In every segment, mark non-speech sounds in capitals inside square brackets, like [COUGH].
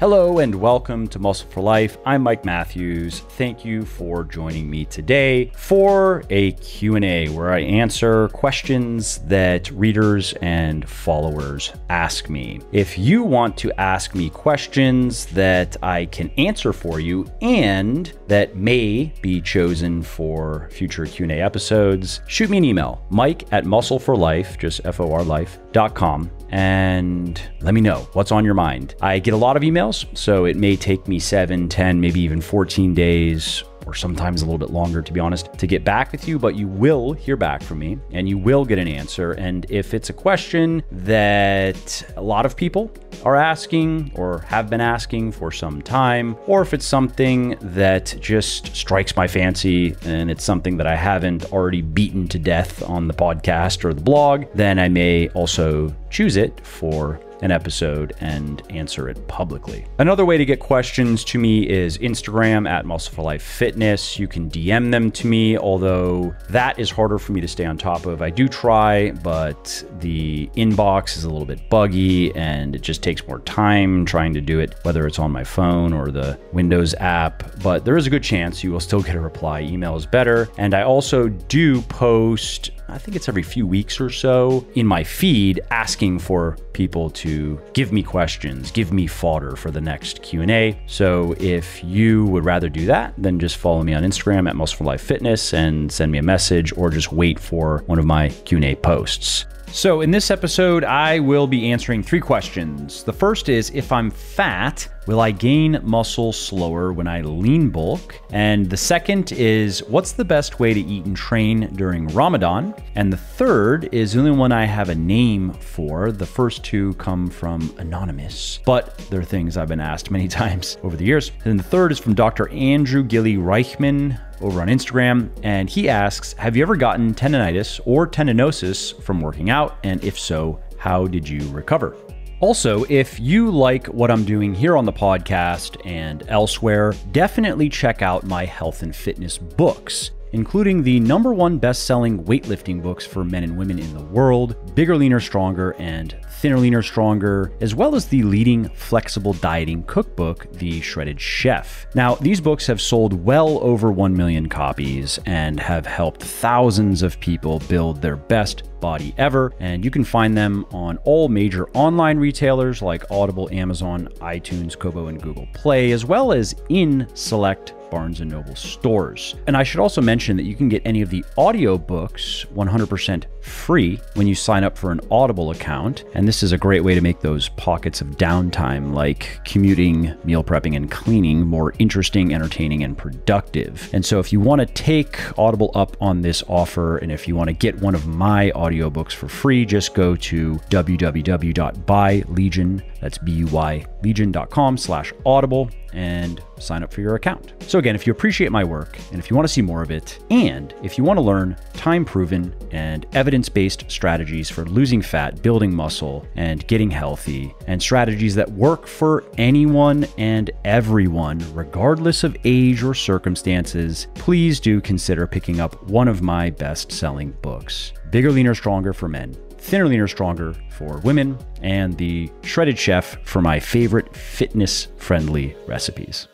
Hello and welcome to Muscle for Life. I'm Mike Matthews. Thank you for joining me today for a Q&A where I answer questions that readers and followers ask me. If you want to ask me questions that I can answer for you and that may be chosen for future Q&A episodes, shoot me an email, mike at muscleforlife, just F-O-R life.com and let me know what's on your mind. I get a lot of emails, so it may take me seven, ten, maybe even 14 days or sometimes a little bit longer, to be honest, to get back with you, but you will hear back from me and you will get an answer. And if it's a question that a lot of people are asking or have been asking for some time, or if it's something that just strikes my fancy and it's something that I haven't already beaten to death on the podcast or the blog, then I may also choose it for an episode and answer it publicly. Another way to get questions to me is Instagram at Muscle for Life Fitness. You can DM them to me, although that is harder for me to stay on top of. I do try, but the inbox is a little bit buggy and it just takes more time trying to do it, whether it's on my phone or the Windows app. But there is a good chance you will still get a reply. Email is better. And I also do post I think it's every few weeks or so, in my feed asking for people to give me questions, give me fodder for the next Q&A. So if you would rather do that, then just follow me on Instagram at Muscle Life Fitness and send me a message or just wait for one of my Q&A posts. So, in this episode, I will be answering three questions. The first is if I'm fat, will I gain muscle slower when I lean bulk? And the second is what's the best way to eat and train during Ramadan? And the third is the only one I have a name for. The first two come from anonymous, but they're things I've been asked [LAUGHS] many times over the years. And the third is from Dr. Andrew Gilly Reichman over on Instagram, and he asks Have you ever gotten tendonitis or tendinosis from working out? And if so, how did you recover? Also, if you like what I'm doing here on the podcast and elsewhere, definitely check out my health and fitness books, including the number one best selling weightlifting books for men and women in the world Bigger, Leaner, Stronger, and Thinner, Leaner, Stronger, as well as the leading flexible dieting cookbook, The Shredded Chef. Now, these books have sold well over 1 million copies and have helped thousands of people build their best body ever. And you can find them on all major online retailers like Audible, Amazon, iTunes, Kobo, and Google Play, as well as in select Barnes & Noble stores. And I should also mention that you can get any of the audiobooks 100% free when you sign up for an Audible account. And this is a great way to make those pockets of downtime like commuting, meal prepping, and cleaning more interesting, entertaining, and productive. And so if you want to take Audible up on this offer, and if you want to get one of my audio audiobooks for free, just go to www.buylegion, that's B-U-Y, legion.com slash audible and sign up for your account. So again, if you appreciate my work and if you want to see more of it, and if you want to learn time-proven and evidence-based strategies for losing fat, building muscle, and getting healthy, and strategies that work for anyone and everyone, regardless of age or circumstances, please do consider picking up one of my best-selling books, Bigger, Leaner, Stronger for Men Thinner, Leaner, Stronger for women, and the Shredded Chef for my favorite fitness friendly recipes.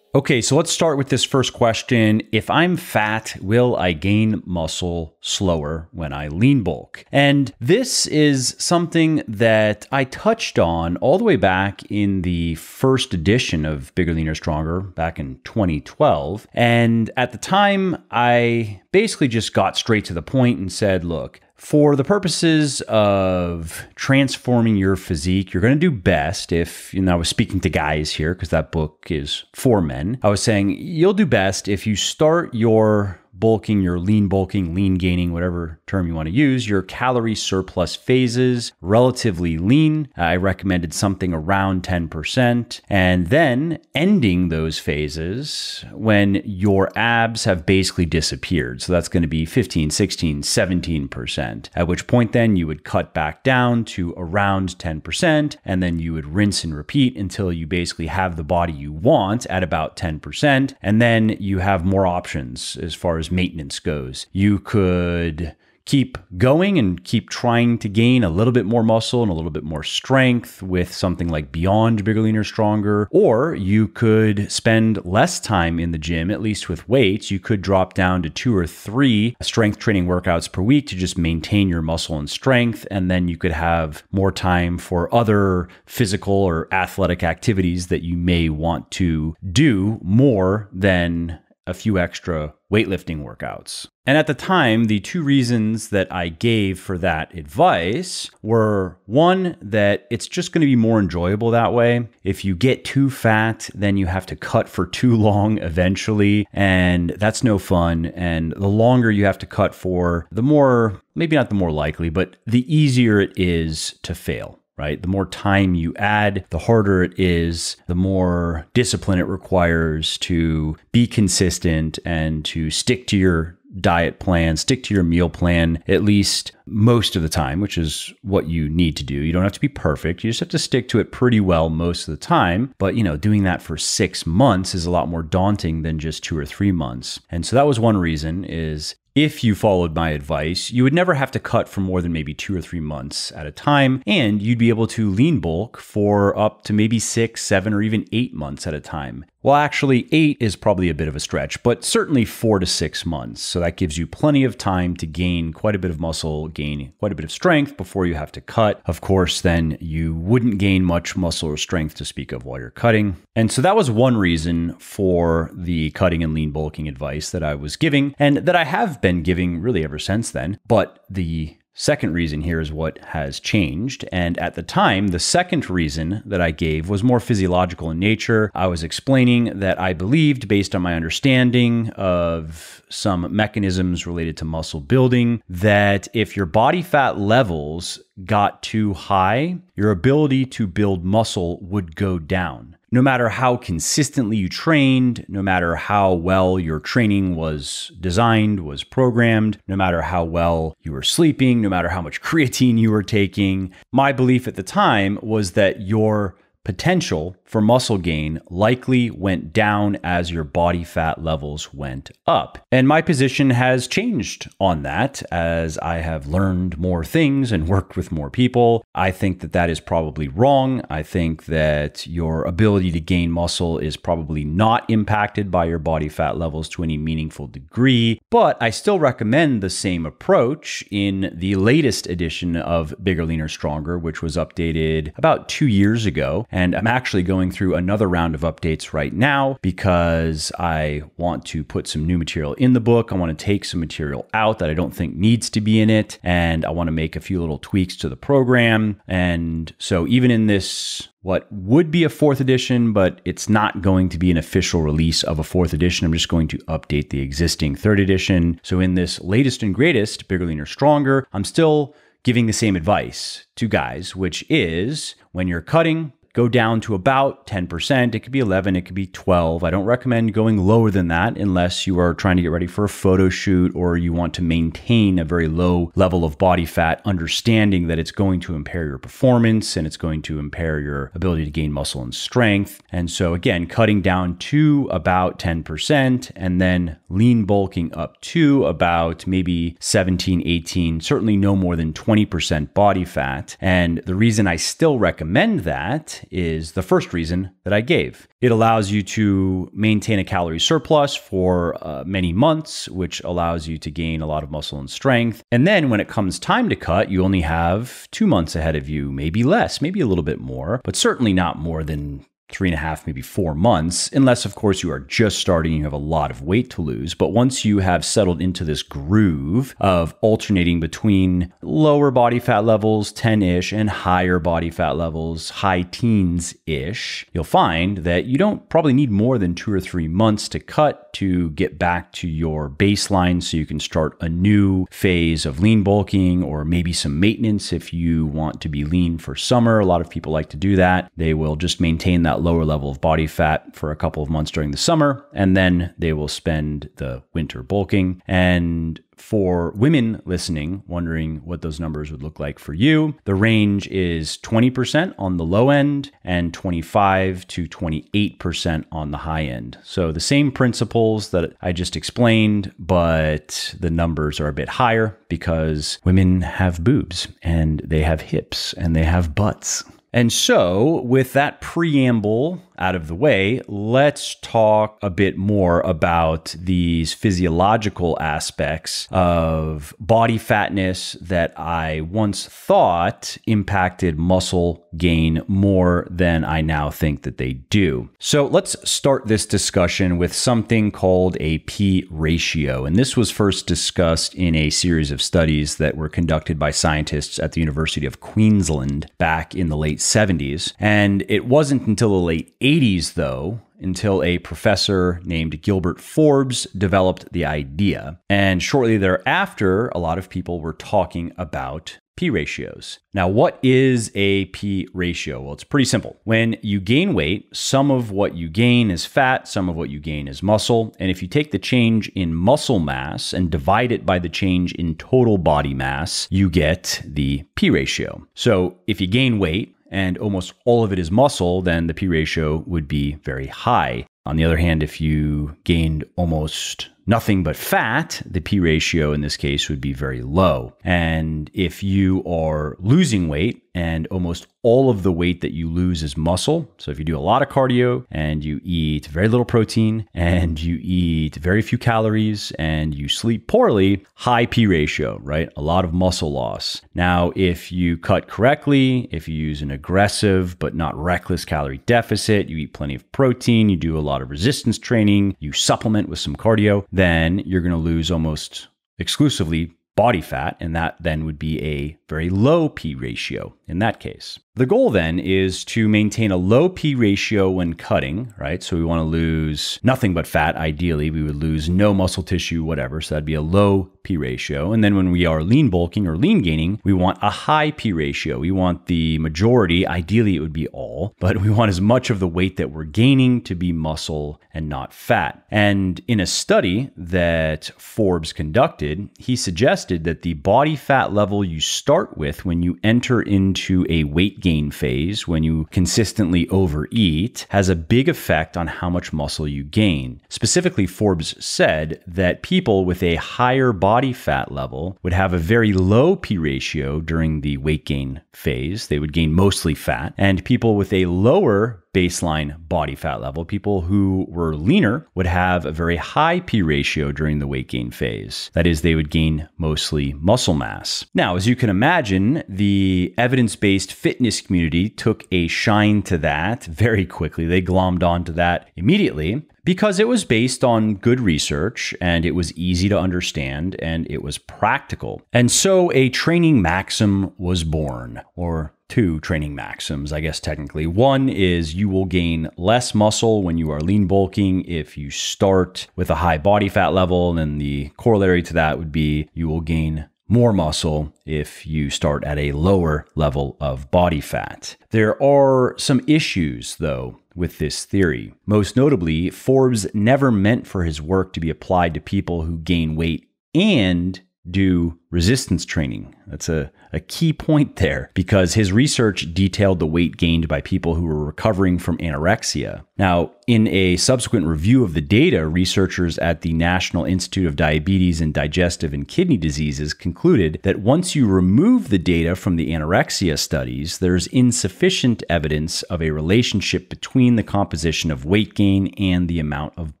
Okay, so let's start with this first question. If I'm fat, will I gain muscle slower when I lean bulk? And this is something that I touched on all the way back in the first edition of Bigger, Leaner, Stronger back in 2012. And at the time, I basically just got straight to the point and said, look, for the purposes of transforming your physique, you're going to do best if, you know, I was speaking to guys here because that book is for men. I was saying you'll do best if you start your bulking, your lean bulking, lean gaining, whatever term you want to use, your calorie surplus phases, relatively lean. Uh, I recommended something around 10%. And then ending those phases when your abs have basically disappeared. So that's going to be 15, 16, 17%, at which point then you would cut back down to around 10%. And then you would rinse and repeat until you basically have the body you want at about 10%. And then you have more options as far as maintenance goes. You could keep going and keep trying to gain a little bit more muscle and a little bit more strength with something like Beyond Bigger Leaner Stronger. Or you could spend less time in the gym, at least with weights. You could drop down to two or three strength training workouts per week to just maintain your muscle and strength. And then you could have more time for other physical or athletic activities that you may want to do more than a few extra weightlifting workouts. And at the time, the two reasons that I gave for that advice were one, that it's just going to be more enjoyable that way. If you get too fat, then you have to cut for too long eventually, and that's no fun. And the longer you have to cut for, the more, maybe not the more likely, but the easier it is to fail right? The more time you add, the harder it is, the more discipline it requires to be consistent and to stick to your diet plan, stick to your meal plan at least most of the time, which is what you need to do. You don't have to be perfect. You just have to stick to it pretty well most of the time. But, you know, doing that for 6 months is a lot more daunting than just 2 or 3 months. And so that was one reason is if you followed my advice, you would never have to cut for more than maybe two or three months at a time, and you'd be able to lean bulk for up to maybe six, seven, or even eight months at a time. Well, actually, eight is probably a bit of a stretch, but certainly four to six months. So that gives you plenty of time to gain quite a bit of muscle, gain quite a bit of strength before you have to cut. Of course, then you wouldn't gain much muscle or strength to speak of while you're cutting. And so that was one reason for the cutting and lean bulking advice that I was giving and that I have been giving really ever since then. But the second reason here is what has changed. And at the time, the second reason that I gave was more physiological in nature. I was explaining that I believed, based on my understanding of some mechanisms related to muscle building, that if your body fat levels got too high, your ability to build muscle would go down no matter how consistently you trained, no matter how well your training was designed, was programmed, no matter how well you were sleeping, no matter how much creatine you were taking, my belief at the time was that your potential for muscle gain likely went down as your body fat levels went up. And my position has changed on that as I have learned more things and worked with more people. I think that that is probably wrong. I think that your ability to gain muscle is probably not impacted by your body fat levels to any meaningful degree, but I still recommend the same approach in the latest edition of Bigger, Leaner, Stronger, which was updated about two years ago. And I'm actually going going through another round of updates right now because I want to put some new material in the book. I want to take some material out that I don't think needs to be in it. And I want to make a few little tweaks to the program. And so even in this what would be a fourth edition, but it's not going to be an official release of a fourth edition. I'm just going to update the existing third edition. So, in this latest and greatest, Bigger, Leaner, Stronger, I'm still giving the same advice to guys, which is when you're cutting, go down to about 10%. It could be 11, it could be 12. I don't recommend going lower than that unless you are trying to get ready for a photo shoot or you want to maintain a very low level of body fat, understanding that it's going to impair your performance and it's going to impair your ability to gain muscle and strength. And so again, cutting down to about 10% and then lean bulking up to about maybe 17, 18, certainly no more than 20% body fat. And the reason I still recommend that is the first reason that I gave. It allows you to maintain a calorie surplus for uh, many months, which allows you to gain a lot of muscle and strength. And then when it comes time to cut, you only have two months ahead of you, maybe less, maybe a little bit more, but certainly not more than three and a half, maybe four months, unless, of course, you are just starting, you have a lot of weight to lose. But once you have settled into this groove of alternating between lower body fat levels, 10 ish, and higher body fat levels, high teens ish, you'll find that you don't probably need more than two or three months to cut to get back to your baseline so you can start a new phase of lean bulking or maybe some maintenance if you want to be lean for summer. A lot of people like to do that. They will just maintain that lower level of body fat for a couple of months during the summer, and then they will spend the winter bulking. And for women listening, wondering what those numbers would look like for you, the range is 20% on the low end and 25 to 28% on the high end. So the same principles that I just explained, but the numbers are a bit higher because women have boobs and they have hips and they have butts. And so, with that preamble out of the way, let's talk a bit more about these physiological aspects of body fatness that I once thought impacted muscle gain more than I now think that they do. So let's start this discussion with something called a P ratio. And this was first discussed in a series of studies that were conducted by scientists at the University of Queensland back in the late 70s. And it wasn't until the late 80s 80s, though, until a professor named Gilbert Forbes developed the idea. And shortly thereafter, a lot of people were talking about P ratios. Now, what is a P ratio? Well, it's pretty simple. When you gain weight, some of what you gain is fat, some of what you gain is muscle. And if you take the change in muscle mass and divide it by the change in total body mass, you get the P ratio. So if you gain weight, and almost all of it is muscle, then the P ratio would be very high. On the other hand, if you gained almost nothing but fat, the P ratio in this case would be very low. And if you are losing weight and almost all of the weight that you lose is muscle. So if you do a lot of cardio and you eat very little protein and you eat very few calories and you sleep poorly, high P ratio, right? A lot of muscle loss. Now, if you cut correctly, if you use an aggressive but not reckless calorie deficit, you eat plenty of protein, you do a lot of resistance training, you supplement with some cardio, then you're going to lose almost exclusively body fat, and that then would be a very low P ratio in that case. The goal then is to maintain a low P ratio when cutting, right? So we want to lose nothing but fat. Ideally, we would lose no muscle tissue, whatever. So that'd be a low P ratio. And then when we are lean bulking or lean gaining, we want a high P ratio. We want the majority, ideally, it would be all, but we want as much of the weight that we're gaining to be muscle and not fat. And in a study that Forbes conducted, he suggested that the body fat level you start with when you enter into a weight gain phase, when you consistently overeat, has a big effect on how much muscle you gain. Specifically, Forbes said that people with a higher body fat level would have a very low P ratio during the weight gain phase. They would gain mostly fat. And people with a lower baseline body fat level. People who were leaner would have a very high P ratio during the weight gain phase. That is, they would gain mostly muscle mass. Now, as you can imagine, the evidence based fitness community took a shine to that very quickly. They glommed onto that immediately because it was based on good research and it was easy to understand and it was practical. And so a training maxim was born, or two training maxims, I guess, technically. One is you will gain less muscle when you are lean bulking if you start with a high body fat level. And then the corollary to that would be you will gain more muscle if you start at a lower level of body fat. There are some issues, though, with this theory. Most notably, Forbes never meant for his work to be applied to people who gain weight and do resistance training. That's a, a key point there because his research detailed the weight gained by people who were recovering from anorexia. Now, in a subsequent review of the data, researchers at the National Institute of Diabetes and Digestive and Kidney Diseases concluded that once you remove the data from the anorexia studies, there's insufficient evidence of a relationship between the composition of weight gain and the amount of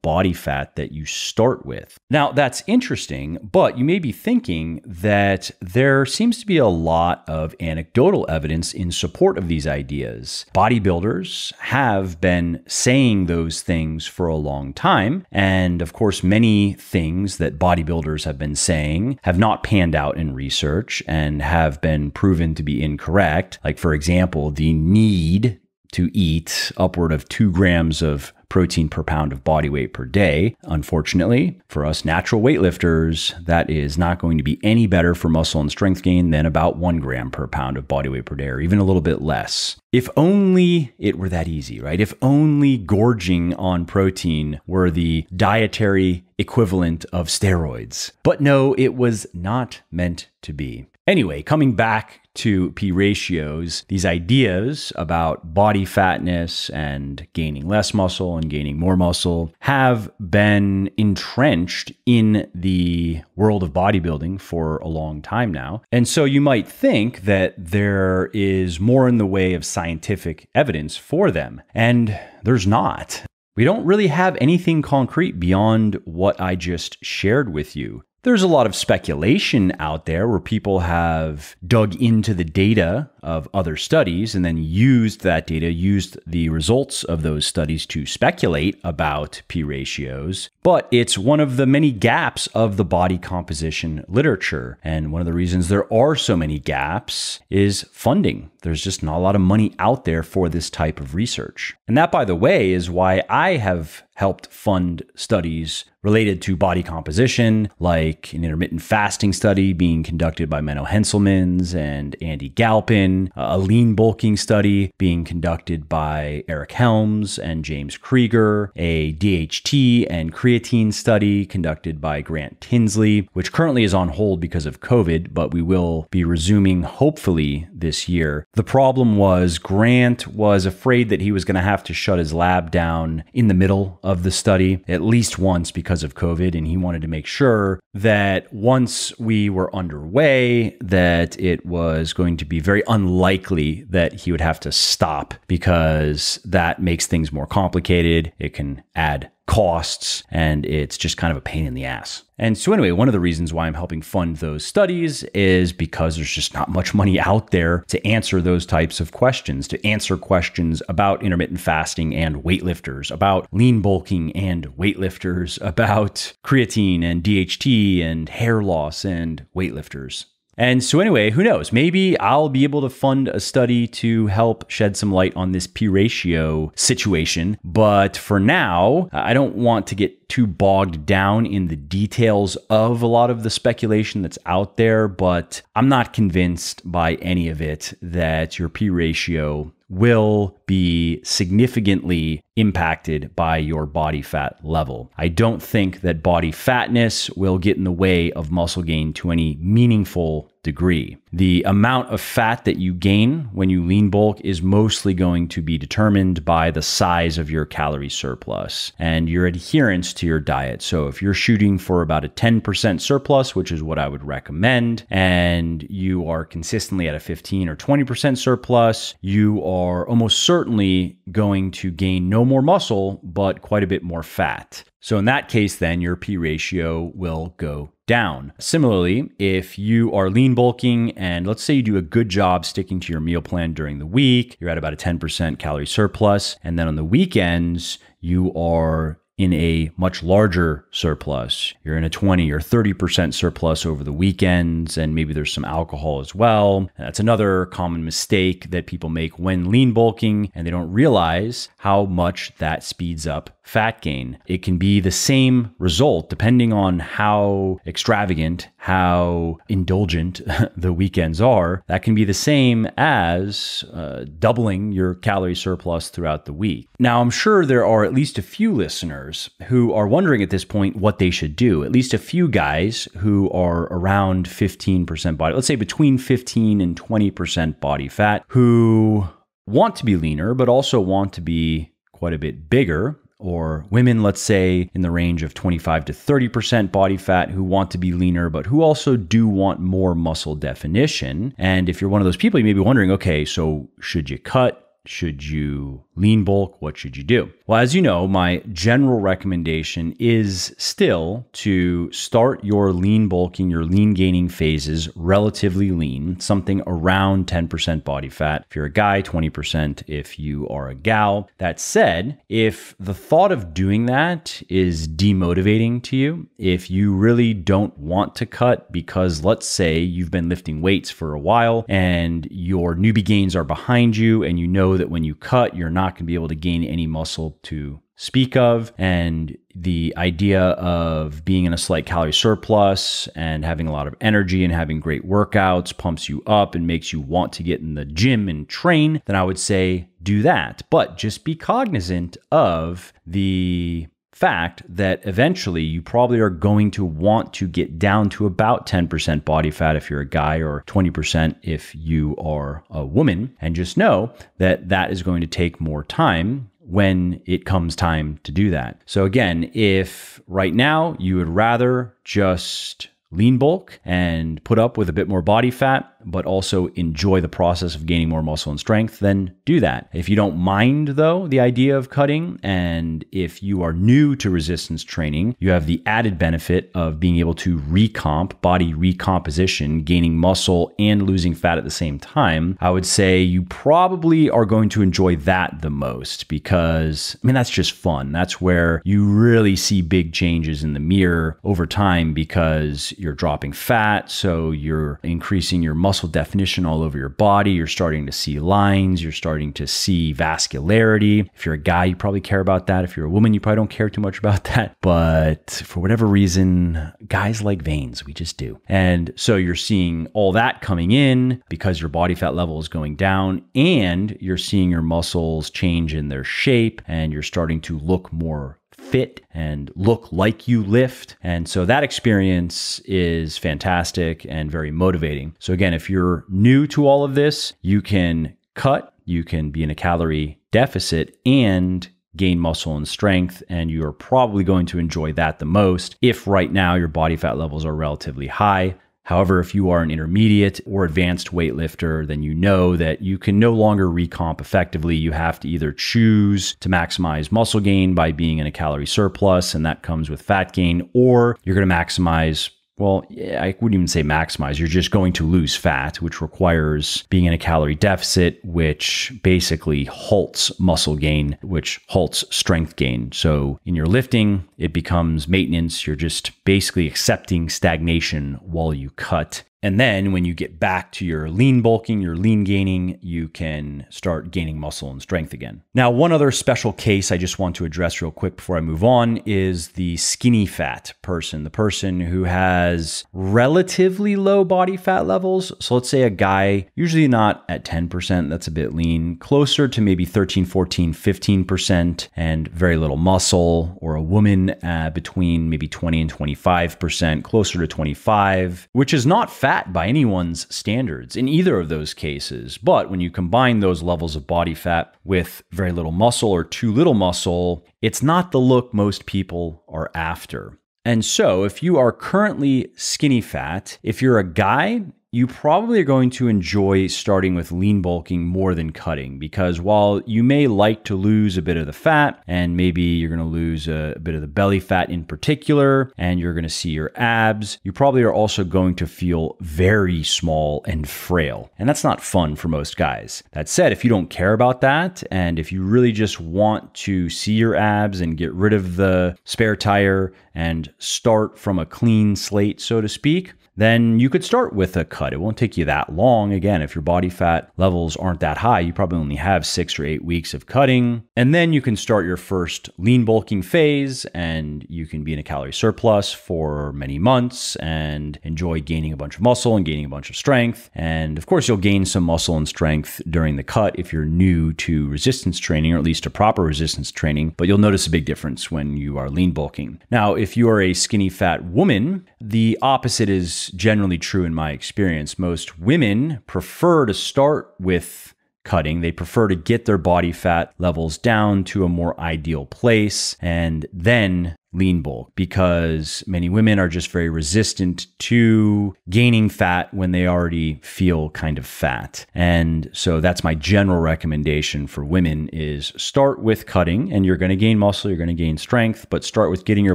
body fat that you start with. Now, that's interesting, but you may be thinking, that there seems to be a lot of anecdotal evidence in support of these ideas. Bodybuilders have been saying those things for a long time. And of course, many things that bodybuilders have been saying have not panned out in research and have been proven to be incorrect. Like, for example, the need to eat upward of two grams of protein per pound of body weight per day. Unfortunately, for us natural weightlifters, that is not going to be any better for muscle and strength gain than about one gram per pound of body weight per day, or even a little bit less. If only it were that easy, right? If only gorging on protein were the dietary equivalent of steroids. But no, it was not meant to be. Anyway, coming back to P ratios, these ideas about body fatness and gaining less muscle and gaining more muscle have been entrenched in the world of bodybuilding for a long time now. And so you might think that there is more in the way of scientific evidence for them, and there's not. We don't really have anything concrete beyond what I just shared with you. There's a lot of speculation out there where people have dug into the data of other studies and then used that data, used the results of those studies to speculate about p ratios. But it's one of the many gaps of the body composition literature. And one of the reasons there are so many gaps is funding. There's just not a lot of money out there for this type of research. And that, by the way, is why I have helped fund studies related to body composition, like an intermittent fasting study being conducted by Menno Henselmans and Andy Galpin, a lean bulking study being conducted by Eric Helms and James Krieger, a DHT and creatine study conducted by Grant Tinsley, which currently is on hold because of COVID, but we will be resuming hopefully this year. The problem was Grant was afraid that he was going to have to shut his lab down in the middle of the study at least once because of COVID, and he wanted to make sure that once we were underway, that it was going to be very unlikely that he would have to stop because that makes things more complicated. It can add costs, and it's just kind of a pain in the ass. And so, anyway, one of the reasons why I'm helping fund those studies is because there's just not much money out there to answer those types of questions, to answer questions about intermittent fasting and weightlifters, about lean bulking and weightlifters, [LAUGHS] about creatine and DHT and hair loss and weightlifters. And so, anyway, who knows? Maybe I'll be able to fund a study to help shed some light on this P ratio situation. But for now, I don't want to get too bogged down in the details of a lot of the speculation that's out there, but I'm not convinced by any of it that your P ratio will be significantly impacted by your body fat level. I don't think that body fatness will get in the way of muscle gain to any meaningful degree. The amount of fat that you gain when you lean bulk is mostly going to be determined by the size of your calorie surplus and your adherence to your diet. So, if you're shooting for about a 10% surplus, which is what I would recommend, and you are consistently at a 15 or 20% surplus, you are almost certainly going to gain no more muscle, but quite a bit more fat. So in that case, then your P ratio will go down. Similarly, if you are lean bulking and let's say you do a good job sticking to your meal plan during the week, you're at about a 10% calorie surplus. And then on the weekends, you are in a much larger surplus. You're in a 20 or 30% surplus over the weekends, and maybe there's some alcohol as well. That's another common mistake that people make when lean bulking, and they don't realize how much that speeds up fat gain, it can be the same result depending on how extravagant, how indulgent [LAUGHS] the weekends are. That can be the same as uh, doubling your calorie surplus throughout the week. Now, I'm sure there are at least a few listeners who are wondering at this point what they should do. At least a few guys who are around 15% body, let's say between 15 and 20% body fat, who want to be leaner, but also want to be quite a bit bigger or women, let's say, in the range of 25 to 30% body fat who want to be leaner, but who also do want more muscle definition. And if you're one of those people, you may be wondering okay, so should you cut? Should you lean bulk, what should you do? Well, as you know, my general recommendation is still to start your lean bulking, your lean gaining phases relatively lean, something around 10% body fat. If you're a guy, 20% if you are a gal. That said, if the thought of doing that is demotivating to you, if you really don't want to cut because let's say you've been lifting weights for a while and your newbie gains are behind you and you know that when you cut, you're not not going to be able to gain any muscle to speak of. And the idea of being in a slight calorie surplus and having a lot of energy and having great workouts pumps you up and makes you want to get in the gym and train, then I would say do that. But just be cognizant of the fact that eventually you probably are going to want to get down to about 10% body fat if you're a guy or 20% if you are a woman. And just know that that is going to take more time when it comes time to do that. So, again, if right now you would rather just lean bulk and put up with a bit more body fat, but also enjoy the process of gaining more muscle and strength, then do that. If you don't mind, though, the idea of cutting, and if you are new to resistance training, you have the added benefit of being able to recomp, body recomposition, gaining muscle and losing fat at the same time. I would say you probably are going to enjoy that the most because, I mean, that's just fun. That's where you really see big changes in the mirror over time because you're dropping fat, so you're increasing your muscle definition all over your body. You're starting to see lines, you're starting to see vascularity. If you're a guy, you probably care about that. If you're a woman, you probably don't care too much about [LAUGHS] that. But for whatever reason, guys like veins, we just do. And so you're seeing all that coming in because your body fat level is going down and you're seeing your muscles change in their shape and you're starting to look more fit and look like you lift. And so that experience is fantastic and very motivating. So, again, if you're new to all of this, you can cut, you can be in a calorie deficit, and gain muscle and strength, and you're probably going to enjoy that the most if right now your body fat levels are relatively high. However, if you are an intermediate or advanced weightlifter, then you know that you can no longer recomp effectively. You have to either choose to maximize muscle gain by being in a calorie surplus, and that comes with fat gain, or you're going to maximize well, I wouldn't even say maximize. You're just going to lose fat, which requires being in a calorie deficit, which basically halts muscle gain, which halts strength gain. So in your lifting, it becomes maintenance. You're just basically accepting stagnation while you cut. And then when you get back to your lean bulking, your lean gaining, you can start gaining muscle and strength again. Now, one other special case I just want to address real quick before I move on is the skinny fat person, the person who has relatively low body fat levels. So let's say a guy, usually not at 10%, that's a bit lean, closer to maybe 13, 14, 15%, and very little muscle, or a woman uh, between maybe 20 and 25%, closer to 25, which is not fat fat by anyone's standards in either of those cases. But when you combine those levels of body fat with very little muscle or too little muscle, it's not the look most people are after. And so, if you are currently skinny fat, if you're a guy you probably are going to enjoy starting with lean bulking more than cutting because while you may like to lose a bit of the fat and maybe you're going to lose a, bit of the belly fat in particular and you're going to see your abs, you probably are also going to feel very small and frail. And that's not fun for most guys. That said, if you don't care about that and if you really just want to see your abs and get rid of the spare tire and start from a clean slate, so to speak, then you could start with a cut. It won't take you that long. Again, if your body fat levels aren't that high, you probably only have six or eight weeks of cutting. And then you can start your first lean bulking phase and you can be in a calorie surplus for many months and enjoy gaining a bunch of muscle and gaining a bunch of strength. And of course, you'll gain some muscle and strength during the cut if you're new to resistance training or at least to proper resistance training, but you'll notice a big difference when you are lean bulking. Now, if you are a skinny fat woman, the opposite is generally true in my experience. Most women prefer to start with cutting. They prefer to get their body fat levels down to a more ideal place and then lean bulk because many women are just very resistant to gaining fat when they already feel kind of fat. And so that's my general recommendation for women is start with cutting and you're going to gain muscle, you're going to gain strength, but start with getting your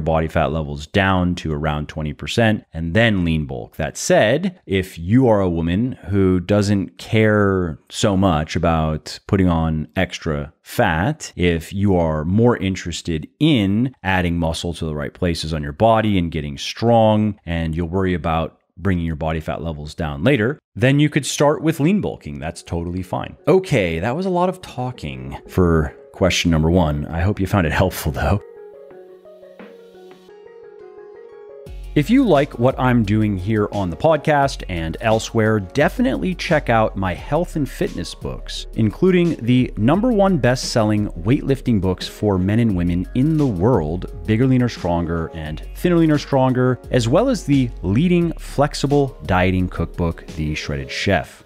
body fat levels down to around 20% and then lean bulk. That said, if you are a woman who doesn't care so much about putting on extra fat, if you are more interested in adding muscle to the right places on your body and getting strong, and you'll worry about bringing your body fat levels down later, then you could start with lean bulking. That's totally fine. Okay, that was a lot of talking for question number one. I hope you found it helpful though. If you like what I'm doing here on the podcast and elsewhere, definitely check out my health and fitness books, including the number one best selling weightlifting books for men and women in the world Bigger, Leaner, Stronger, and Thinner, Leaner, Stronger, as well as the leading flexible dieting cookbook, The Shredded Chef.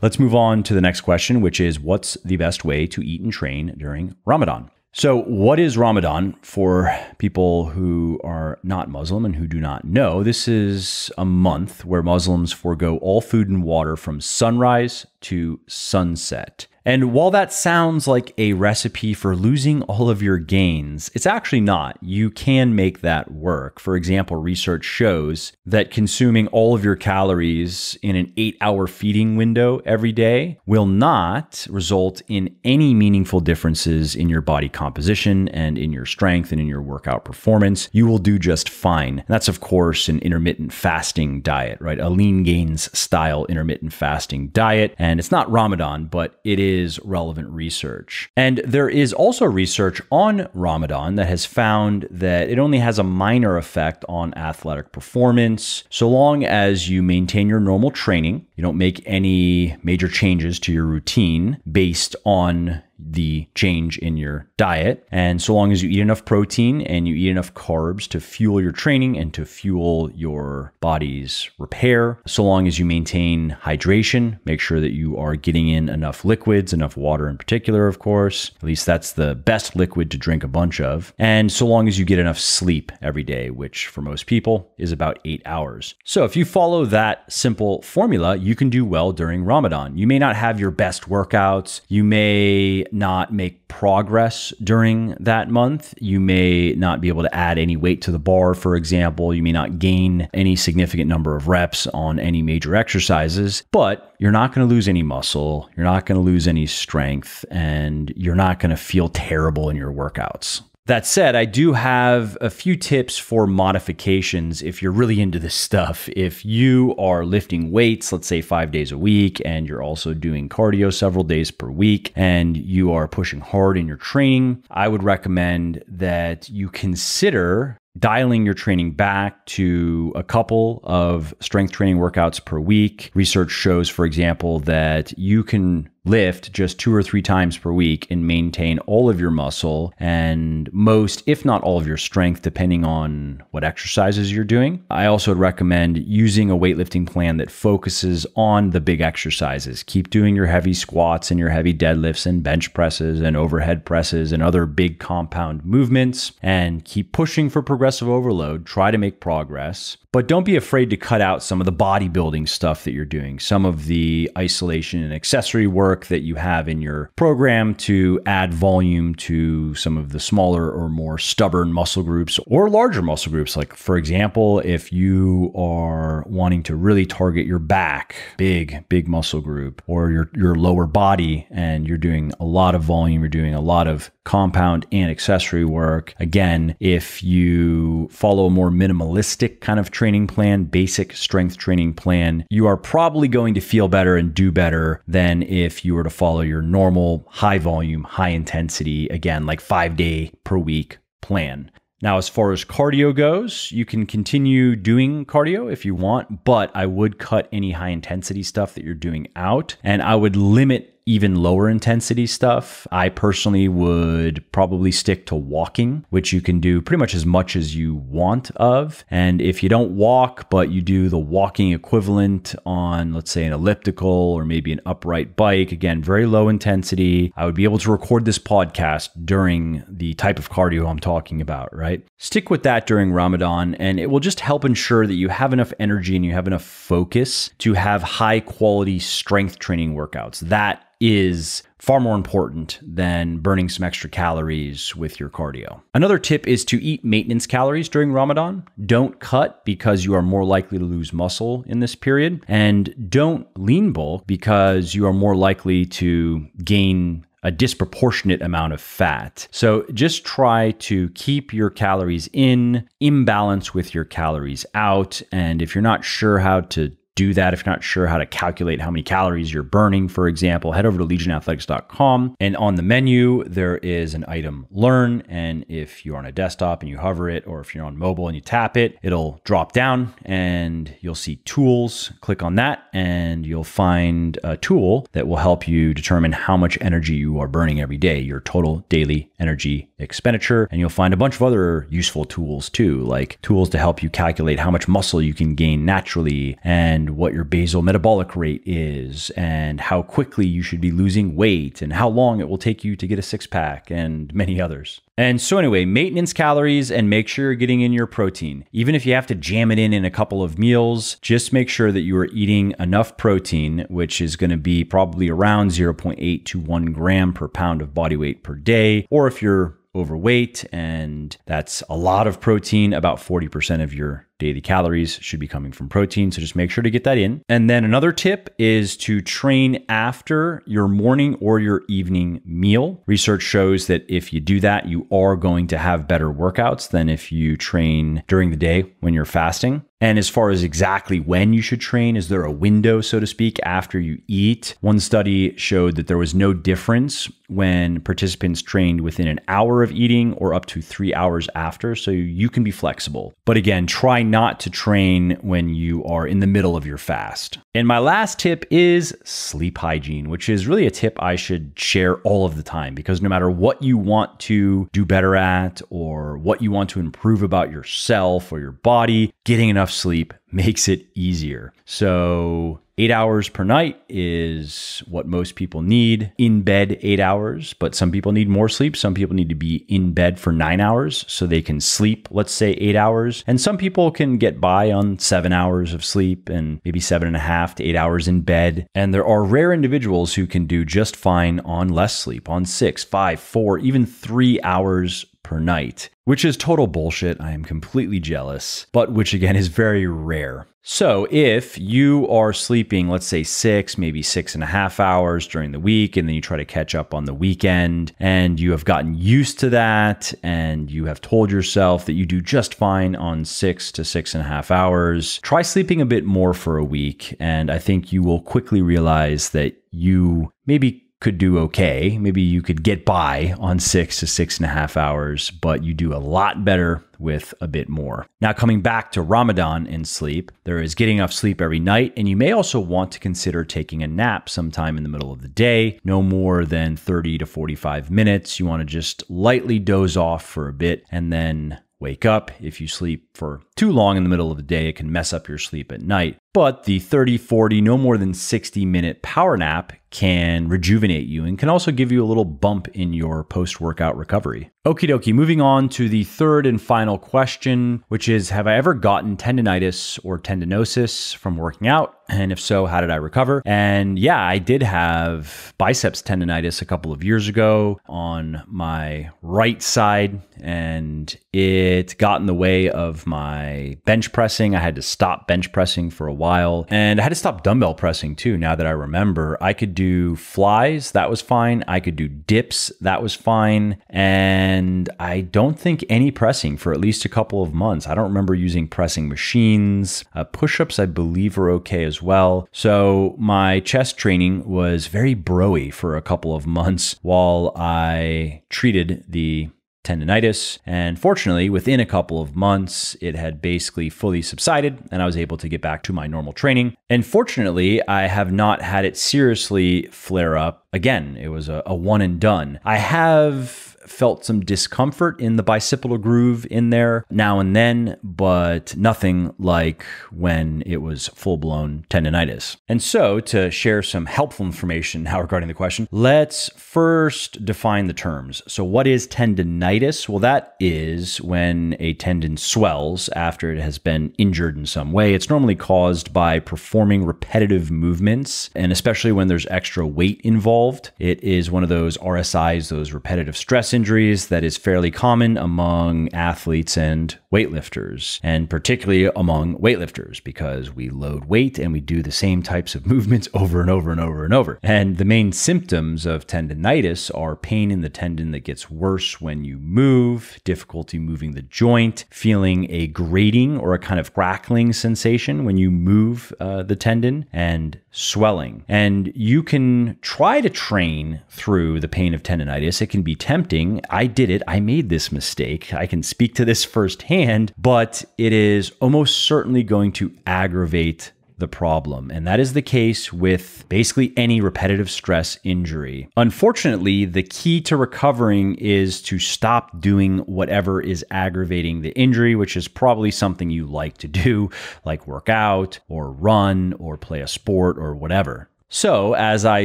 Let's move on to the next question, which is what's the best way to eat and train during Ramadan? So, what is Ramadan for people who are not Muslim and who do not know? This is a month where Muslims forego all food and water from sunrise to sunset. And while that sounds like a recipe for losing all of your gains, it's actually not. You can make that work. For example, research shows that consuming all of your calories in an eight hour feeding window every day will not result in any meaningful differences in your body composition and in your strength and in your workout performance. You will do just fine. And that's, of course, an intermittent fasting diet, right? A lean gains style intermittent fasting diet. And it's not Ramadan, but it is is relevant research. And there is also research on Ramadan that has found that it only has a minor effect on athletic performance so long as you maintain your normal training, you don't make any major changes to your routine based on the change in your diet. And so long as you eat enough protein and you eat enough carbs to fuel your training and to fuel your body's repair, so long as you maintain hydration, make sure that you are getting in enough liquids, enough water in particular, of course. At least that's the best liquid to drink a bunch of. And so long as you get enough sleep every day, which for most people is about eight hours. So if you follow that simple formula, you can do well during Ramadan. You may not have your best workouts. You may not make progress during that month. You may not be able to add any weight to the bar, for example. You may not gain any significant number of reps on any major exercises, but you're not going to lose any muscle. You're not going to lose any strength, and you're not going to feel terrible in your workouts. That said, I do have a few tips for modifications if you're really into this stuff. If you are lifting weights, let's say five days a week, and you're also doing cardio several days per week, and you are pushing hard in your training, I would recommend that you consider dialing your training back to a couple of strength training workouts per week. Research shows, for example, that you can lift just two or three times per week and maintain all of your muscle and most, if not all of your strength, depending on what exercises you're doing. I also would recommend using a weightlifting plan that focuses on the big exercises. Keep doing your heavy squats and your heavy deadlifts and bench presses and overhead presses and other big compound movements and keep pushing for progressive overload. Try to make progress, but don't be afraid to cut out some of the bodybuilding stuff that you're doing, some of the isolation and accessory work work that you have in your program to add volume to some of the smaller or more stubborn muscle groups or larger muscle groups. Like, for example, if you are wanting to really target your back, big, big muscle group, or your, your lower body, and you're doing a lot of volume, you're doing a lot of compound and accessory work. Again, if you follow a more minimalistic kind of training plan, basic strength training plan, you are probably going to feel better and do better than if you were to follow your normal high volume, high intensity, again, like five day per week plan. Now, as far as cardio goes, you can continue doing cardio if you want, but I would cut any high intensity stuff that you're doing out and I would limit even lower intensity stuff, I personally would probably stick to walking, which you can do pretty much as much as you want of. And if you don't walk, but you do the walking equivalent on, let's say, an elliptical or maybe an upright bike, again, very low intensity, I would be able to record this podcast during the type of cardio I'm talking about, right? Stick with that during Ramadan, and it will just help ensure that you have enough energy and you have enough focus to have high quality strength training workouts. That is far more important than burning some extra calories with your cardio. Another tip is to eat maintenance calories during Ramadan. Don't cut because you are more likely to lose muscle in this period, and don't lean bulk because you are more likely to gain a disproportionate amount of fat. So just try to keep your calories in, imbalance with your calories out. And if you're not sure how to do that. If you're not sure how to calculate how many calories you're burning, for example, head over to legionathletics.com. And on the menu, there is an item learn. And if you're on a desktop and you hover it, or if you're on mobile and you tap it, it'll drop down and you'll see tools. Click on that and you'll find a tool that will help you determine how much energy you are burning every day, your total daily energy expenditure. And you'll find a bunch of other useful tools too, like tools to help you calculate how much muscle you can gain naturally and what your basal metabolic rate is and how quickly you should be losing weight and how long it will take you to get a six pack and many others. And so, anyway, maintenance calories and make sure you're getting in your protein. Even if you have to jam it in in a couple of meals, just make sure that you are eating enough protein, which is going to be probably around 0.8 to 1 gram per pound of body weight per day. Or if you're overweight and that's a lot of protein, about 40% of your daily calories should be coming from protein. So just make sure to get that in. And then another tip is to train after your morning or your evening meal. Research shows that if you do that, you are going to have better workouts than if you train during the day when you're fasting. And as far as exactly when you should train, is there a window, so to speak, after you eat? One study showed that there was no difference when participants trained within an hour of eating or up to three hours after. So you can be flexible. But again, try not to train when you are in the middle of your fast. And my last tip is sleep hygiene, which is really a tip I should share all of the time because no matter what you want to do better at or what you want to improve about yourself or your body, getting enough sleep makes it easier. So, eight hours per night is what most people need in bed, eight hours, but some people need more sleep. Some people need to be in bed for nine hours so they can sleep, let's say, eight hours. And some people can get by on seven hours of sleep and maybe seven and a half to eight hours in bed. And there are rare individuals who can do just fine on less sleep, on six, five, four, even three hours per night, which is total bullshit. I am completely jealous, but which again is very rare. So if you are sleeping, let's say six, maybe six and a half hours during the week, and then you try to catch up on the weekend, and you have gotten used to that, and you have told yourself that you do just fine on six to six and a half hours, try sleeping a bit more for a week. And I think you will quickly realize that you maybe could do okay. Maybe you could get by on six to six and a half hours, but you do a lot better with a bit more. Now, coming back to Ramadan and sleep, there is getting enough sleep every night, and you may also want to consider taking a nap sometime in the middle of the day, no more than 30 to 45 minutes. You want to just lightly doze off for a bit and then wake up. If you sleep for too long in the middle of the day, it can mess up your sleep at night. But the 30, 40, no more than 60 minute power nap can rejuvenate you and can also give you a little bump in your post workout recovery. Okie dokie, moving on to the third and final question, which is Have I ever gotten tendonitis or tendinosis from working out? And if so, how did I recover? And yeah, I did have biceps tendonitis a couple of years ago on my right side, and it got in the way of my bench pressing. I had to stop bench pressing for a while. And I had to stop dumbbell pressing too, now that I remember. I could do flies, that was fine. I could do dips, that was fine. And I don't think any pressing for at least a couple of months. I don't remember using pressing machines. Uh, push ups, I believe, are okay as well. So my chest training was very broy for a couple of months while I treated the tendonitis. And fortunately, within a couple of months, it had basically fully subsided and I was able to get back to my normal training. And fortunately, I have not had it seriously flare up again. It was a, a one and done. I have felt some discomfort in the bicipital groove in there now and then, but nothing like when it was full blown tendonitis. And so, to share some helpful information now regarding the question, let's first define the terms. So, what is tendonitis? Well, that is when a tendon swells after it has been injured in some way. It's normally caused by performing repetitive movements, and especially when there's extra weight involved. It is one of those RSIs, those repetitive stress injuries that is fairly common among athletes and weightlifters, and particularly among weightlifters, because we load weight and we do the same types of [LAUGHS] movements over and over and over and over. And the main symptoms of tendonitis are pain in the tendon that gets worse when you move, difficulty moving the joint, feeling a grating or a kind of crackling sensation when you move uh, the tendon, and swelling. And you can try to train through the pain of tendonitis. It can be tempting. I did it, I made this mistake. I can speak to this firsthand hand, but it is almost certainly going to aggravate the problem. And that is the case with basically any repetitive stress injury. Unfortunately, the key to recovering is to stop doing whatever is aggravating the injury, which is probably something you like to do, like work out or run or play a sport or whatever. So, as I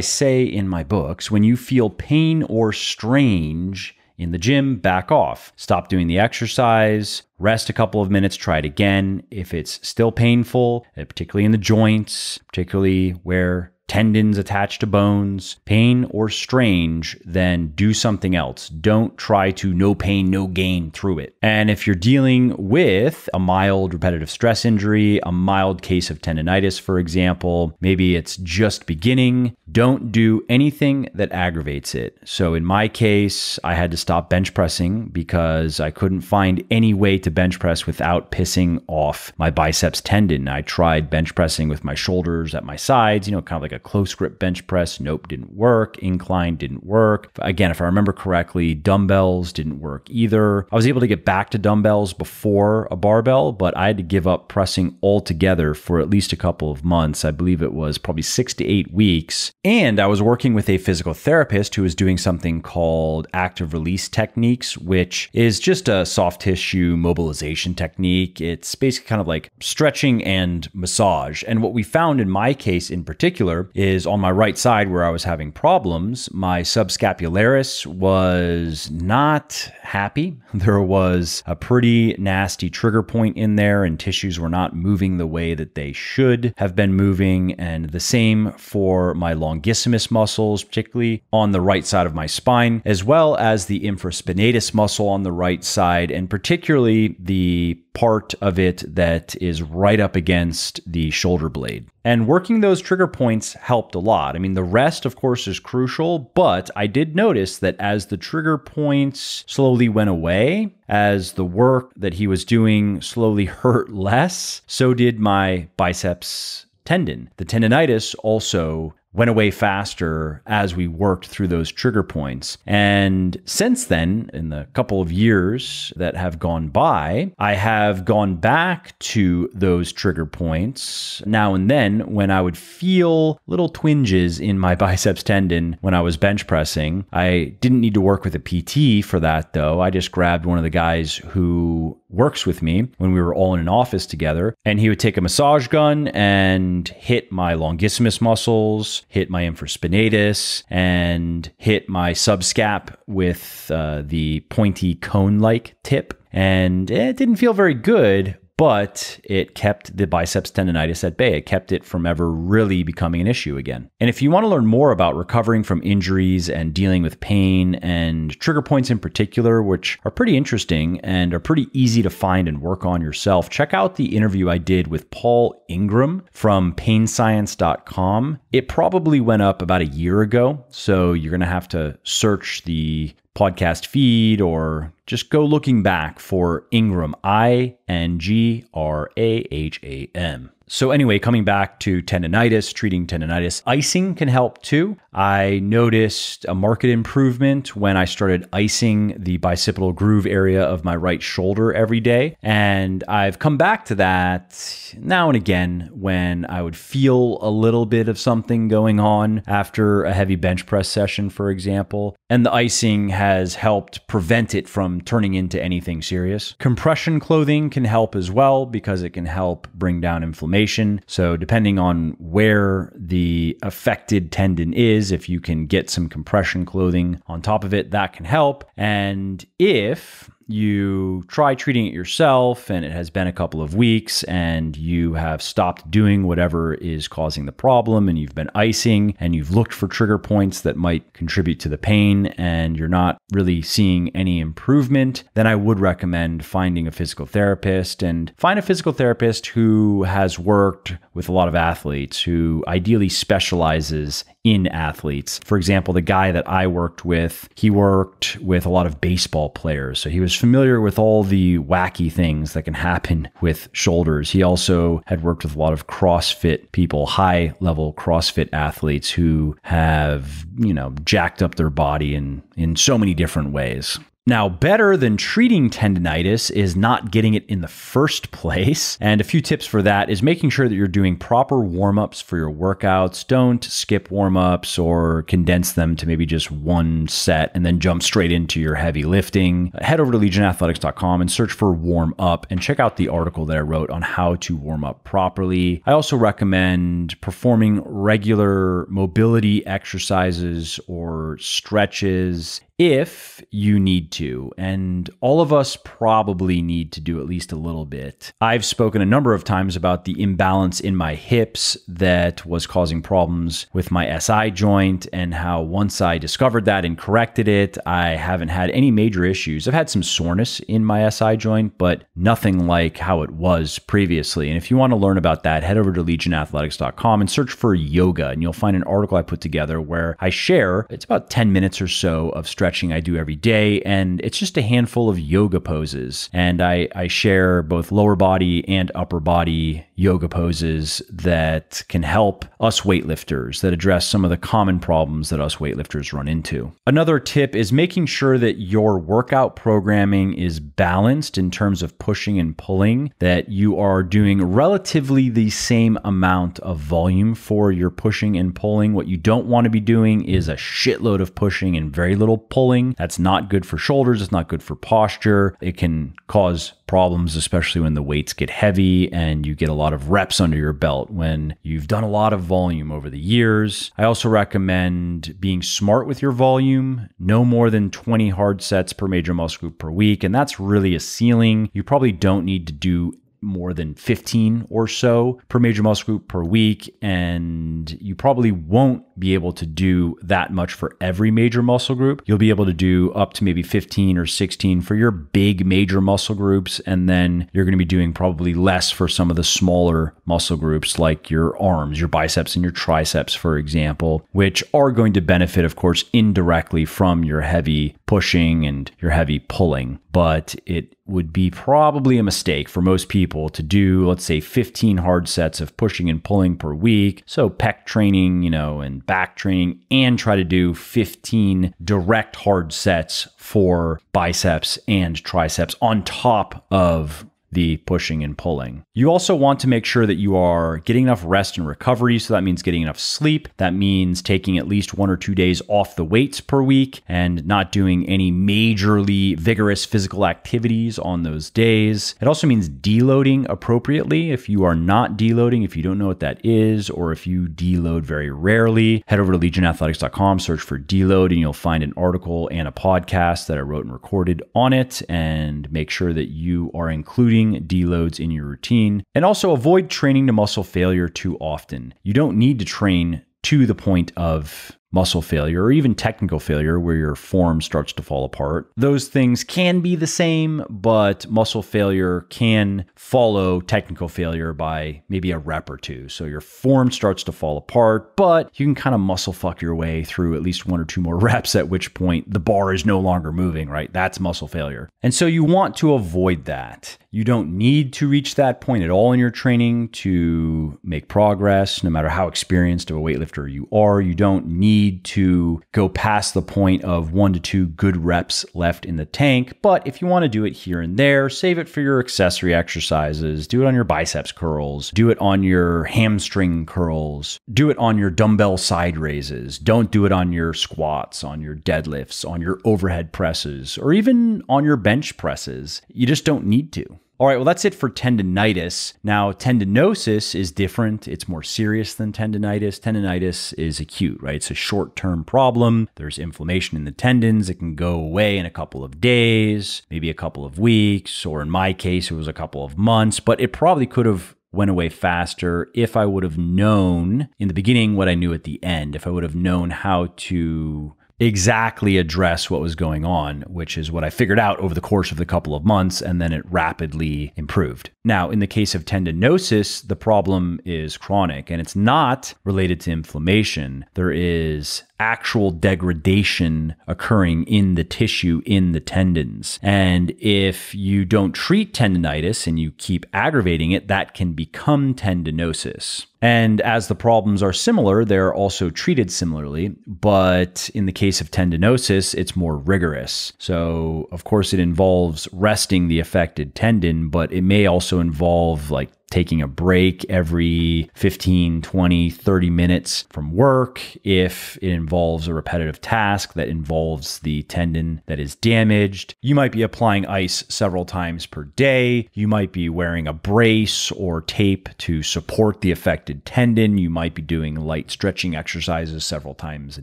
say in my books, when you feel pain or strange, in the gym, back off. Stop doing the exercise, rest a couple of minutes, try it again. If it's still painful, uh, particularly in the joints, particularly where tendons attached to bones, pain or strange, then do something else. Don't try to no pain, no gain through it. And if you're dealing with a mild repetitive stress injury, a mild case of tendonitis, for example, maybe it's just beginning, don't do anything that aggravates it. So in my case, I had to stop bench pressing because I couldn't find any way to bench press without pissing off my biceps tendon. I tried bench pressing with my shoulders at my sides, you know, kind of like a close grip bench press. Nope, didn't work. Incline didn't work. Again, if I remember correctly, dumbbells didn't work either. I was able to get back to dumbbells before a barbell, but I had to give up pressing altogether for at least a couple of months. I believe it was probably six to eight weeks. And I was working with a physical therapist who was doing something called active release techniques, which is just a soft tissue mobilization technique. It's basically kind of like stretching and massage. And what we found in my case in particular, is on my right side where I was having problems, my subscapularis was not happy. [LAUGHS] There was a pretty nasty trigger point in there and tissues were not moving the way that they should have been moving. And the same for my longissimus muscles, particularly on the right side of my spine, as well as the infraspinatus muscle on the right side, and particularly the part of it that is right up against the shoulder blade. And working those trigger points helped a lot. I mean, the rest, of course, is crucial, but I did notice that as the trigger points slowly went away, as the work that he was doing slowly [LAUGHS] hurt less, so did my biceps tendon. The tendonitis also went away faster as we worked through those trigger points. And since then, in the couple of years that have gone by, I have gone back to those trigger points now and then when I would feel little twinges in my [LAUGHS] biceps tendon when I was bench pressing. I didn't need to work with a PT for that though. I just grabbed one of the guys who works with me when we were all in an office together. And he would take a massage gun and hit my longissimus muscles, hit my infraspinatus, and hit my subscap with uh, the pointy cone like tip. And it didn't feel very good, but it kept the biceps tendonitis at bay. It kept it from ever really becoming an issue again. And if you want to learn more about recovering from injuries and dealing with pain and trigger points in particular, which are pretty interesting and are pretty easy to find and work on yourself, check out the interview I did with Paul Ingram from painscience.com. It probably went up about a year ago, so you're going to have to search the podcast feed or just go looking back for Ingram, I N G R A H A M. So, anyway, coming back to tendonitis, treating tendonitis, icing can help too. I noticed a market improvement when I started icing the bicipital groove area of my right shoulder every day. And I've come back to that now and again when I would feel a little bit of something going on after a heavy bench press session, for example. And the icing has helped prevent it from turning into anything serious. Compression clothing can help as well because it can help bring down inflammation. So, depending on where the affected tendon is, is. If you can get some compression clothing on top of it, that can help. And if you try treating it yourself and it has been a couple of weeks and you have stopped doing whatever is causing the problem and you've been icing and you've looked for trigger points that might contribute to the pain and you're not really seeing any improvement, then I would recommend finding a physical therapist and find a physical therapist who has worked with a lot of athletes who ideally specializes in athletes. For example, the guy that I worked with, he worked with a lot of baseball players. So he was familiar with all the wacky things that can happen with shoulders. He also had worked with a lot of CrossFit people, high level CrossFit athletes who have, you know, jacked up their body in, in so many different ways. Now, better than treating tendinitis is not getting it in the first place. [LAUGHS] And a few tips for that is making sure that you're doing proper warm ups for your workouts. Don't skip warm ups or condense them to maybe just one set and then jump straight into your heavy lifting. Head over to legionathletics.com and search for warm up and check out the article that I wrote on how to warm up properly. I also recommend performing regular mobility exercises or stretches if you need to. And all of us probably need to do at least a little bit. I've spoken a number of times about the imbalance in my hips that was causing problems with my SI joint, and how once I discovered that and corrected it, I haven't had any major issues. I've had some soreness in my SI joint, but nothing like how it was previously. And if you want to learn about that, head over to legionathletics.com and search for yoga, and you'll find an article I put together where I share it's about 10 minutes or so of stretching stretching I do every day, and it's just a handful of yoga poses. And I, I share both lower body and upper body yoga poses that can help us weightlifters that address some of the common problems that us weightlifters run into. Another tip is making sure that your workout programming is balanced in terms of pushing and pulling, that you are doing relatively the same amount of volume for your pushing and pulling. What you don't want to be doing is a shitload of pushing and very little pulling. That's not good for shoulders, it's not good for posture. It can cause problems, especially when the weights get heavy and you get a lot of reps under your belt when you've done a lot of volume over the years. I also recommend being smart with your volume, no more than 20 hard sets per major muscle group per week. And that's really a ceiling. You probably don't need to do more than 15 or so per major muscle group per week. And you probably won't be able to do that much for every major muscle group. You'll be able to do up to maybe 15 or 16 for your big major muscle groups. And then you're going to be doing probably less for some of the smaller muscle groups like your arms, your biceps, and your triceps, for example, which are going to benefit, of course, indirectly from your heavy pushing and your heavy pulling, but it would be probably a mistake for most people to do, let's say, 15 hard sets of pushing and pulling per week. So, pec training, you know, and back training, and try to do 15 direct hard sets for biceps and triceps on top of the pushing and pulling. You also want to make sure that you are getting enough rest and recovery. So that means getting enough sleep. That means taking at least one or two days off the weights per week and not doing any majorly vigorous physical activities on those days. It also means deloading appropriately. If you are not deloading, if you don't know what that is, or if you deload very rarely, head over to legionathletics.com, search for deload, and you'll find an article and a podcast that I wrote and recorded on it. And make sure that you are including deloads in your routine. And also avoid training to muscle failure too often. You don't need to train to the point of muscle failure or even technical failure where your form starts to fall apart. Those things can be the same, but muscle failure can follow technical failure by maybe a rep or two. So your form starts to fall apart, but you can kind of muscle fuck your way through at least one or two more [LAUGHS] reps, at which point the bar is no longer moving, right? That's muscle failure. And so you want to avoid that. You don't need to reach that point at all in your training to make progress, no matter how experienced of a weightlifter you are. You don't need need to go past the point of one to two good reps left in the tank. But if you want to do it here and there, save it for your accessory exercises. Do it on your biceps curls. Do it on your hamstring curls. Do it on your dumbbell side raises. Don't do it on your squats, on your deadlifts, on your overhead presses, or even on your bench presses. You just don't need to. All right, well, that's it for tendonitis. Now, tendinosis is different. It's more serious than tendonitis. Tendonitis is acute, right? It's a short term problem. There's inflammation in the tendons. It can go away in a couple of days, maybe a couple of weeks, or in my case, it was a couple of months, but it probably could have went away faster if I would have known in the beginning what I knew at the end, if I would have known how to exactly address what was going on, which is what I figured out over the course of the couple of months, and then it rapidly improved. Now, in the case of tendinosis, the problem is chronic and it's not related to inflammation. There is actual degradation occurring in the tissue in the tendons. And if you don't treat tendonitis and you keep aggravating it, that can become tendinosis. And as the problems are similar, they're also treated similarly. But in the case of tendinosis, it's more rigorous. So, of course, it involves resting the affected tendon, but it may also involve like taking a break every 15, 20, 30 minutes from work, if it involves a repetitive task that involves the tendon that is damaged, you might be applying ice several times per day, you might be wearing a brace or tape to support the affected tendon, you might be doing light stretching exercises several times a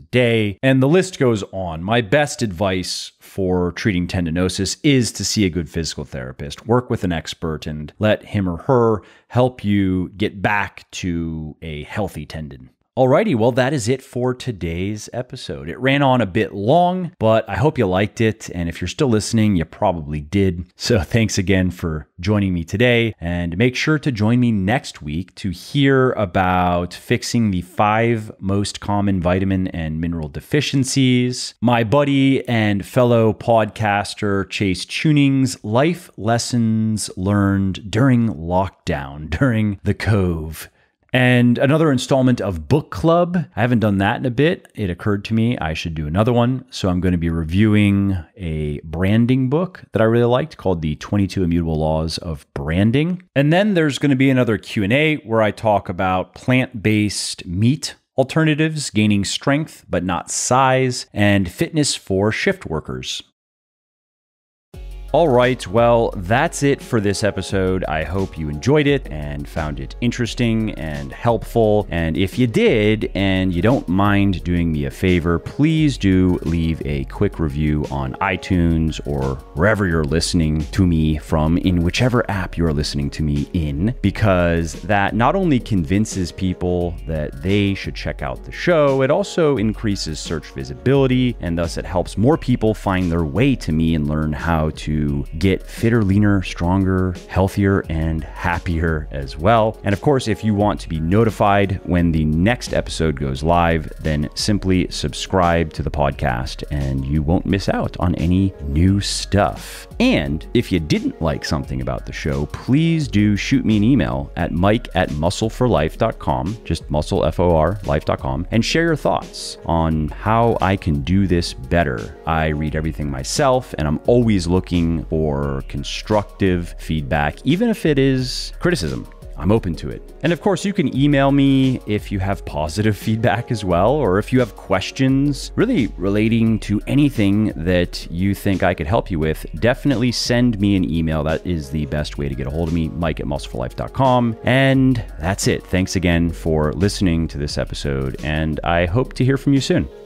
day, and the list goes on. My best advice for treating tendinosis is to see a good physical therapist, work with an expert, and let him or her help you get back to a healthy tendon. Alrighty, well, that is it for today's episode. It ran on a bit long, but I hope you liked it. And if you're still listening, you probably did. So [LAUGHS] thanks again for joining me today. And make sure to join me next week to hear about fixing the five most common vitamin and mineral deficiencies. My buddy and fellow podcaster, Chase Tuning's life lessons learned during lockdown, [LAUGHS] during the cove and another installment of Book Club. I haven't done that in a bit. It occurred to me I should do another one. So I'm going to be reviewing a branding book that I really liked called The 22 Immutable Laws of Branding. And then there's going to be another Q&A where I talk about plant-based meat alternatives, gaining strength but not size, and fitness for shift workers. All right, well, that's it for this episode. I hope you enjoyed it and found it interesting and helpful. And if you did, and you don't mind doing me a favor, please do leave a quick review on iTunes or wherever you're listening to me from, in whichever app you're listening to me in, because that not only convinces people that they should check out the show, it also increases search visibility, and thus it helps more people find their way to me and learn how to get fitter, leaner, stronger, healthier, and happier as well. And of course, if you want to be notified when the next episode goes live, then simply subscribe to the podcast and you won't miss out on any new stuff. And if you didn't like something about the show, please do shoot me an email at mike at muscleforlife.com, just muscle, F O R, life.com, and share your thoughts on how I can do this better. I read everything myself, and I'm always looking for constructive feedback, even if it is criticism. I'm open to it. And of course, you can email me if you have positive feedback as well, or if you have questions really relating to anything that you think I could help you with. Definitely send me an email. That is the best way to get a hold of me, mike at muscleforlife.com. And that's it. Thanks again for listening to this episode, and I hope to hear from you soon.